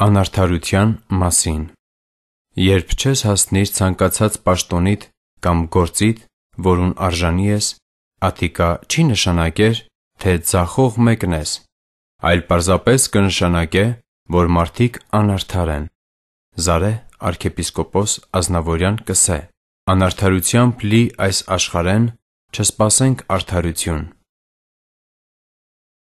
Անարդարության մասին Երբ չես հասնիր ցանկացած պաշտոնիդ կամ գործիդ, որուն արժանի ես, Ատիկա չի նշանակեր, թե ձախող մեկն ես, այլ պարզապես կնշանակե, որ մարդիկ անարդար են։ Զարե arciepiskopos Ազնավորյան կսե. Անարդարությամբ լի այս աշխարհեն, չսպասենք արդարություն։